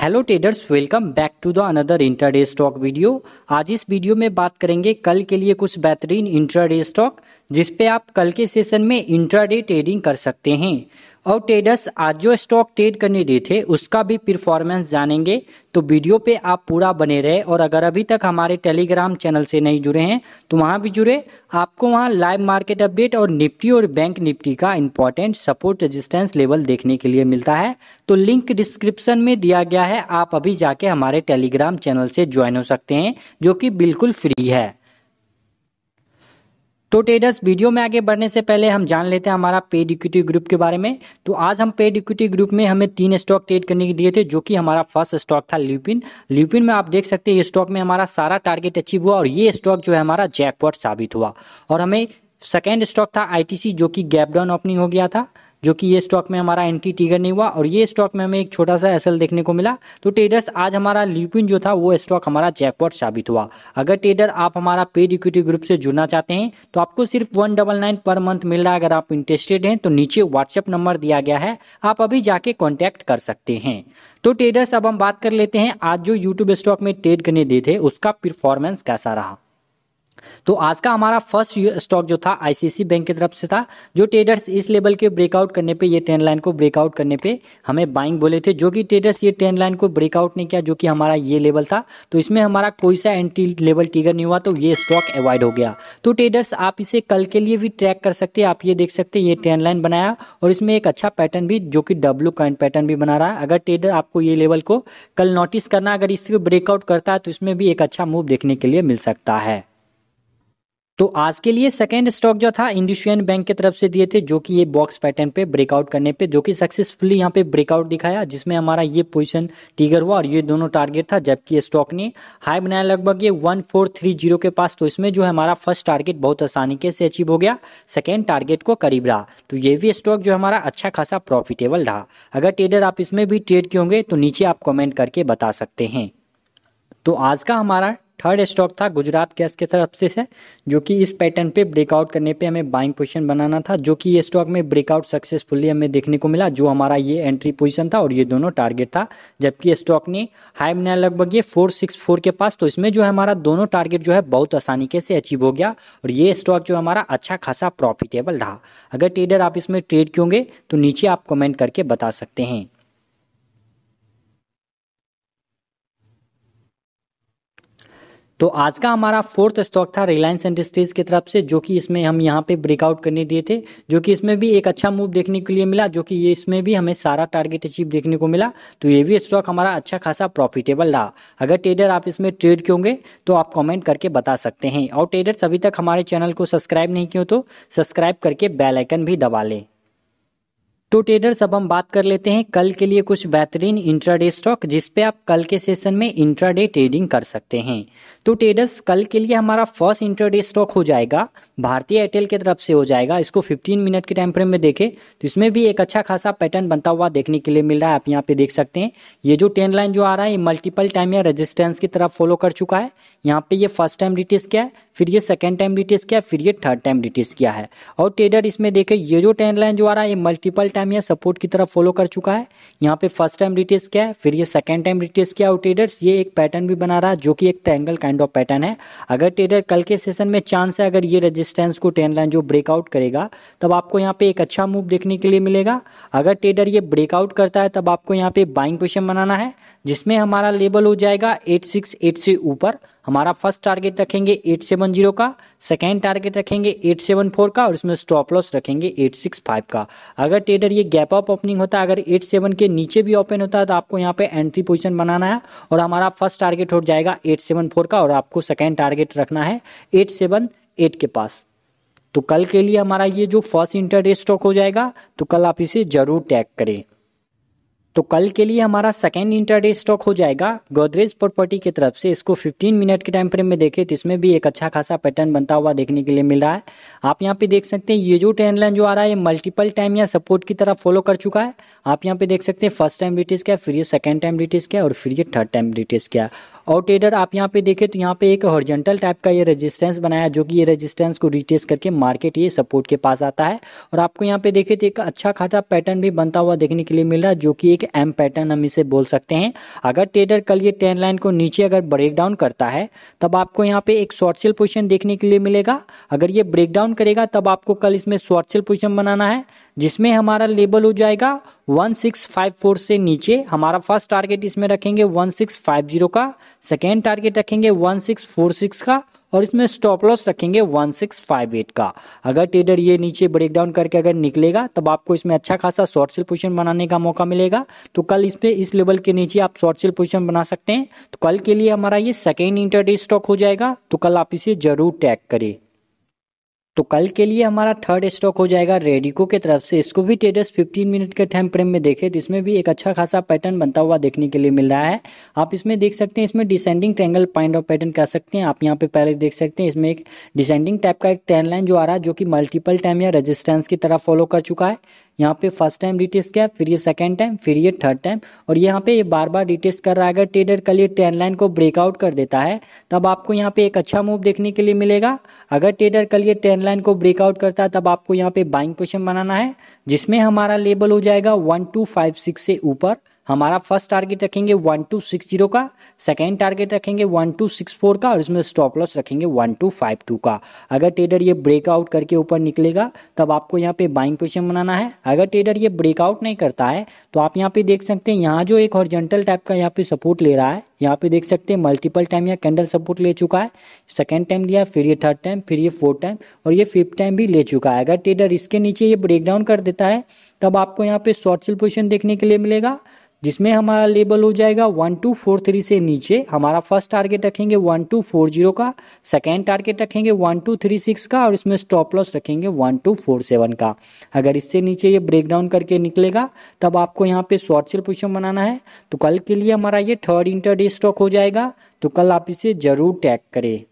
hello traders welcome back to the another intraday stock video आज इस video में बात करेंगे कल के लिए कुछ बेहतरीन इंट्राडे स्टॉक जिस पे आप कल के सेशन में इंट्राडे ट्रेडिंग कर सकते हैं और ट्रेडर्स आज जो स्टॉक ट्रेड करने दिए थे उसका भी परफॉर्मेंस जानेंगे तो वीडियो पे आप पूरा बने रहे और अगर अभी तक हमारे टेलीग्राम चैनल से नहीं जुड़े हैं तो वहाँ भी जुड़े आपको वहाँ लाइव मार्केट अपडेट और निफ्टी और बैंक निफ्टी का इंपॉर्टेंट सपोर्ट रेजिस्टेंस लेवल देखने के लिए मिलता है तो लिंक डिस्क्रिप्शन में दिया गया है आप अभी जाके हमारे टेलीग्राम चैनल से ज्वाइन हो सकते हैं जो कि बिल्कुल फ्री है तो ट्रेडर्स वीडियो में आगे बढ़ने से पहले हम जान लेते हैं हमारा पेड इक्विटी ग्रुप के बारे में तो आज हम पेड इक्विटी ग्रुप में हमें तीन स्टॉक ट्रेड करने के दिए थे जो कि हमारा फर्स्ट स्टॉक था लिपिन लिपिन में आप देख सकते हैं ये स्टॉक में हमारा सारा टारगेट अचीव हुआ और ये स्टॉक जो है हमारा जैकपॉट साबित हुआ और हमें सेकेंड स्टॉक था आई जो कि गैप डाउन ओपनिंग हो गया था जो कि ये स्टॉक में हमारा एंट्री टीगर नहीं हुआ और ये स्टॉक में हमें एक छोटा सा एसएल देखने को मिला तो ट्रेडर्स आज हमारा लिपिन जो था वो स्टॉक हमारा जैकपॉट साबित हुआ अगर ट्रेडर आप हमारा पेड इक्विटी ग्रुप से जुड़ना चाहते हैं तो आपको सिर्फ वन डबल नाइन पर मंथ मिल रहा है अगर आप इंटरेस्टेड हैं तो नीचे व्हाट्सएप नंबर दिया गया है आप अभी जाके कॉन्टैक्ट कर सकते हैं तो ट्रेडर्स अब हम बात कर लेते हैं आज जो यूट्यूब स्टॉक में ट्रेड करने दिए थे उसका परफॉर्मेंस कैसा रहा तो आज का हमारा फर्स्ट स्टॉक जो था आईसीसी बैंक की तरफ से था जो ट्रेडर्स इस लेवल के ब्रेकआउट करने पे ये ट्रेंड लाइन को ब्रेकआउट करने पे हमें बाइंग बोले थे जो कि ट्रेडर्स ये ट्रेन लाइन को ब्रेकआउट नहीं किया जो कि हमारा ये लेवल था तो इसमें हमारा कोई सा एंट्री लेवल टिगर नहीं हुआ तो ये स्टॉक अवॉइड हो गया तो ट्रेडर्स आप इसे कल के लिए भी ट्रैक कर सकते आप ये देख सकते ये ट्रेन लाइन बनाया और इसमें एक अच्छा पैटर्न भी जो कि डब्ल्यू कॉइन पैटर्न भी बना रहा है अगर ट्रेडर आपको ये लेवल को कल नोटिस करना अगर इसको ब्रेकआउट करता है तो इसमें भी एक अच्छा मूव देखने के लिए मिल सकता है तो आज के लिए सेकेंड स्टॉक जो था इंडस्ट्रियन बैंक की तरफ से दिए थे जो कि ये बॉक्स पैटर्न पे ब्रेकआउट करने पे जो कि सक्सेसफुली यहाँ पे ब्रेकआउट दिखाया जिसमें हमारा ये पोजीशन टीगर हुआ और ये दोनों टारगेट था जबकि स्टॉक ने हाई बनाया लगभग ये वन फोर थ्री जीरो के पास तो इसमें जो है हमारा फर्स्ट टारगेट बहुत आसानी से अचीव हो गया सेकेंड टारगेट को करीब रहा तो ये भी स्टॉक जो हमारा अच्छा खासा प्रॉफिटेबल रहा अगर ट्रेडर आप इसमें भी ट्रेड किए होंगे तो नीचे आप कॉमेंट करके बता सकते हैं तो आज का हमारा थर्ड स्टॉक था गुजरात गैस के तरफ से जो कि इस पैटर्न पे ब्रेकआउट करने पे हमें बाइंग पोजीशन बनाना था जो कि ये स्टॉक में ब्रेकआउट सक्सेसफुली हमें देखने को मिला जो हमारा ये एंट्री पोजीशन था और ये दोनों टारगेट था जबकि स्टॉक ने हाई बनाया लगभग ये फोर सिक्स फोर के पास तो इसमें जो है हमारा दोनों टारगेट जो है बहुत आसानी के से अचीव हो गया और ये स्टॉक जो हमारा अच्छा खासा प्रॉफिटेबल रहा अगर ट्रेडर आप इसमें ट्रेड क्योंगे तो नीचे आप कमेंट करके बता सकते हैं तो आज का हमारा फोर्थ स्टॉक था रिलायंस इंडस्ट्रीज की तरफ से जो कि इसमें हम यहाँ पे ब्रेकआउट करने दिए थे जो कि इसमें भी एक अच्छा मूव देखने के लिए मिला जो कि ये इसमें भी हमें सारा टारगेट अचीव देखने को मिला तो ये भी स्टॉक हमारा अच्छा खासा प्रॉफिटेबल रहा अगर ट्रेडर आप इसमें ट्रेड क्योंगे होंगे तो आप कॉमेंट करके बता सकते हैं और ट्रेडर्स अभी तक हमारे चैनल को सब्सक्राइब नहीं क्यों तो सब्सक्राइब करके बेलाइकन भी दबा लें तो ट्रेडर्स अब हम बात कर लेते हैं कल के लिए कुछ बेहतरीन इंट्राडे स्टॉक जिसपे आप कल के सेशन में इंट्राडे ट्रेडिंग कर सकते हैं तो ट्रेडर्स कल के लिए हमारा फर्स्ट इंटरडे स्टॉक हो जाएगा भारतीय एयरटेल की तरफ से हो जाएगा इसको 15 मिनट के टाइम फ्रेम में देखें तो इसमें भी एक अच्छा खासा पैटर्न बनता हुआ देखने के लिए मिल रहा है आप यहाँ पे देख सकते हैं ये जो टेन लाइन जो आ रहा है ये मल्टीपल टाइम या रजिस्टेंस की तरफ फॉलो कर चुका है यहाँ पे ये फर्स्ट टाइम रिटेस किया है फिर ये सेकेंड टाइम रिटेस किया फिर ये थर्ड टाइम रिटेस किया है और ट्रेडर इसमें देखे ये जो टेन लाइन जो आ रहा है ये मल्टीपल टाइम या सपोर्ट की तरफ फॉलो कर चुका है यहाँ पे फर्स्ट टाइम रिटेस किया है फिर ये सेकेंड टाइम रिटेस किया और ट्रेडर्स ये एक पैटर्न भी बना रहा है जो कि एक triangle kind kind of pattern है अगर ट्रेडर कल के सेशन में चांस है अगर ये रेजिस्टेंस को टेन लाइन जो ब्रेकआउट करेगा तब आपको यहाँ पे एक अच्छा मूव देखने के लिए मिलेगा अगर ट्रेडर ये ब्रेकआउट करता है तब आपको यहाँ पे बाइंग क्वेश्चन बनाना है जिसमें हमारा लेवल हो जाएगा एट सिक्स एट से ऊपर हमारा फर्स्ट टारगेट रखेंगे एट सेवन जीरो का सेकेंड टारगेट रखेंगे एट सेवन फोर का और इसमें स्टॉप लॉस रखेंगे एट सिक्स फाइव का अगर ट्रेडर ये गैप अप ओपनिंग होता है अगर एट सेवन के नीचे भी ओपन होता है तो आपको यहाँ पे एंट्री पोजिशन बनाना है और हमारा फर्स्ट टारगेट हो जाएगा एट सेवन फोर का और आपको सेकेंड टारगेट रखना है एट सेवन एट के पास तो कल के लिए हमारा ये जो फर्स्ट इंटरडे स्टॉक हो जाएगा तो कल आप इसे ज़रूर टैग करें तो कल के लिए हमारा सेकेंड इंटरडे स्टॉक हो जाएगा गोदरेज प्रॉपर्टी की तरफ से इसको 15 मिनट के टाइम फ्रेम में देखें तो इसमें भी एक अच्छा खासा पैटर्न बनता हुआ देखने के लिए मिल रहा है आप यहाँ पे देख सकते हैं ये जो ट्रेंड लाइन जो आ रहा है ये मल्टीपल टाइम या सपोर्ट की तरफ फॉलो कर चुका है आप यहाँ पे देख सकते हैं फर्स्ट टाइम रिटेस क्या फिर ये सेकेंड टाइम रिटेस क्या और फिर ये थर्ड टाइम रिटेस क्या और टेडर आप यहाँ पे देखें तो यहाँ पे एक हॉर्जेंटल टाइप का ये रेजिस्टेंस बनाया जो कि ये रेजिस्टेंस को रिटेस करके मार्केट ये सपोर्ट के पास आता है और आपको यहाँ पे देखें तो एक अच्छा खासा पैटर्न भी बनता हुआ देखने के लिए मिल रहा है जो कि एक एम पैटर्न हम इसे बोल सकते हैं अगर टेडर कल ये टेन लाइन को नीचे अगर ब्रेकडाउन करता है तब आपको यहाँ पे एक शॉर्ट सेल पोजिशन देखने के लिए मिलेगा अगर ये ब्रेक डाउन करेगा तब आपको कल इसमें शॉर्ट सेल पोजिशन बनाना है जिसमें हमारा लेबल हो जाएगा 1654 से नीचे हमारा फर्स्ट टारगेट इसमें रखेंगे 1650 का सेकेंड टारगेट रखेंगे 1646 का और इसमें स्टॉप लॉस रखेंगे 1658 का अगर ट्रेडर ये नीचे ब्रेक डाउन करके अगर निकलेगा तब आपको इसमें अच्छा खासा शॉर्ट सेल पोजीशन बनाने का मौका मिलेगा तो कल इस इस लेवल के नीचे आप शॉर्ट सेल पोजीशन बना सकते हैं तो कल के लिए हमारा ये सेकेंड इंटरडे स्टॉक हो जाएगा तो कल आप इसे जरूर टैग करें तो कल के लिए हमारा थर्ड स्टॉक हो जाएगा रेडिको के तरफ से इसको भी टेडस 15 मिनट के टाइम फ्रेम में देखे तो इसमें भी एक अच्छा खासा पैटर्न बनता हुआ देखने के लिए मिल रहा है आप इसमें देख सकते हैं इसमें descending triangle point of pattern कह सकते हैं आप यहाँ पे पहले देख सकते हैं इसमें एक डिसेंडिंग टाइप का एक ट्रेन लाइन जो आ रहा है जो कि मल्टीपल टाइम या रजिस्टेंस की तरफ फॉलो कर चुका है यहाँ पे फर्स्ट टाइम रिटेस्ट किया फिर ये सेकेंड टाइम फिर ये थर्ड टाइम और यहाँ पे ये बार बार रिटेस्ट कर रहा है अगर ट्रेडर कल ये टेन लाइन को ब्रेकआउट कर देता है तब आपको यहाँ पे एक अच्छा मूव देखने के लिए मिलेगा अगर ट्रेडर कल ये टेन लाइन को ब्रेकआउट करता है तब आपको यहाँ पे बाइंग पोजिशन बनाना है जिसमें हमारा लेबल हो जाएगा वन टू फाइव सिक्स से ऊपर हमारा फर्स्ट टारगेट रखेंगे वन टू सिक्स जीरो का सेकेंड टारगेट रखेंगे वन टू सिक्स फोर का और इसमें स्टॉप लॉस रखेंगे वन टू फाइव टू का अगर ट्रेडर ये ब्रेकआउट करके ऊपर निकलेगा तब आपको यहाँ पे बाइंग पोजिशन बनाना है अगर ट्रेडर ये ब्रेकआउट नहीं करता है तो आप यहाँ पे देख सकते हैं यहाँ जो एक हॉर्जेंटल टाइप का यहाँ पे सपोर्ट ले रहा है यहाँ पे देख सकते हैं मल्टीपल टाइम यहाँ कैंडल सपोर्ट ले चुका है सेकेंड टाइम लिया फिर ये थर्ड टाइम फिर ये फोर्थ टाइम और ये फिफ्थ टाइम भी ले चुका है अगर ट्रेडर इसके नीचे ये ब्रेकडाउन कर देता है तब आपको यहाँ पे शॉर्ट सेल पोजिशन देखने के लिए मिलेगा जिसमें हमारा लेबल हो जाएगा वन टू फोर थ्री से नीचे हमारा फर्स्ट टारगेट रखेंगे वन टू फोर जीरो का सेकेंड टारगेट रखेंगे वन टू थ्री सिक्स का और इसमें स्टॉप लॉस रखेंगे वन टू फोर सेवन का अगर इससे नीचे ये ब्रेकडाउन करके निकलेगा तब आपको यहाँ पे शॉर्ट सेल पोजिशन बनाना है तो कल के लिए हमारा ये थर्ड इंटर स्टॉक हो जाएगा तो कल आप इसे ज़रूर टैग करें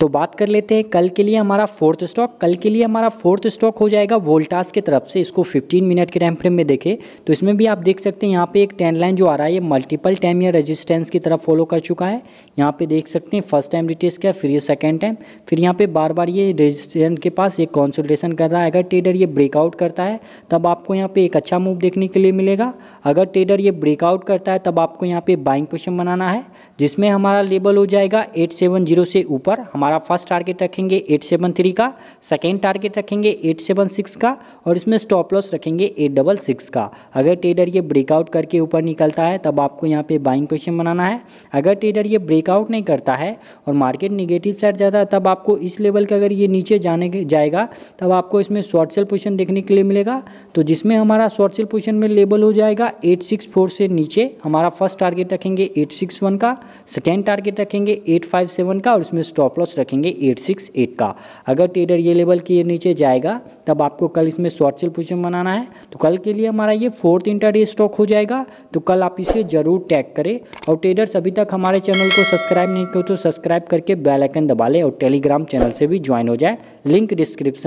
तो बात कर लेते हैं कल के लिए हमारा फोर्थ स्टॉक कल के लिए हमारा फोर्थ स्टॉक हो जाएगा वोल्टास की तरफ से इसको 15 मिनट के टाइम फ्रेम में देखें तो इसमें भी आप देख सकते हैं यहाँ पे एक टेन लाइन जो आ रहा है ये मल्टीपल टाइम या रेजिस्टेंस की तरफ फॉलो कर चुका है यहाँ पे देख सकते हैं फर्स्ट टाइम रिटेस्ट किया फिर ये सेकेंड टाइम फिर यहाँ पर बार बार ये रजिस्टेंट के पास एक कॉन्सल्टेशन कर रहा है अगर ट्रेडर ये ब्रेकआउट करता है तब आपको यहाँ पर एक अच्छा मूव देखने के लिए मिलेगा अगर ट्रेडर ये ब्रेकआउट करता है तब आपको यहाँ पर बाइंग क्वेश्चन बनाना है जिसमें हमारा लेबल हो जाएगा एट सेवन जीरो से ऊपर हमारा फर्स्ट टारगेट रखेंगे एट सेवन थ्री का सेकेंड टारगेट रखेंगे एट सेवन सिक्स का और इसमें स्टॉप लॉस रखेंगे एट डबल सिक्स का अगर ट्रेडर ये ब्रेकआउट करके ऊपर निकलता है तब आपको यहाँ पे बाइंग पोजिशन बनाना है अगर ट्रेडर ये ब्रेकआउट नहीं करता है और मार्केट निगेटिव साइड जाता है तब आपको इस लेवल के अगर ये नीचे जाने जाएगा तब आपको इसमें शॉर्ट सेल पोजिशन देखने के लिए मिलेगा तो जिसमें हमारा शॉर्ट सेल पोजिशन में लेबल हो जाएगा एट सिक्स फोर से नीचे हमारा फर्स्ट टारगेट रखेंगे एट सिक्स वन का सेकेंड टारगेट रखेंगे एट फाइव सेवन का और इसमें स्टॉप लॉस रखेंगे एट सिक्स एट का अगर ट्रेडर ये लेवल के नीचे जाएगा तब आपको कल इसमें शॉर्ट सेल पोजिशन बनाना है तो कल के लिए हमारा ये फोर्थ इंटर स्टॉक हो जाएगा तो कल आप इसे ज़रूर टैग करें और ट्रेडर्स अभी तक हमारे चैनल को सब्सक्राइब नहीं करो तो सब्सक्राइब करके बेलाइकन दबा लें और टेलीग्राम चैनल से भी ज्वाइन हो जाए लिंक डिस्क्रिप्शन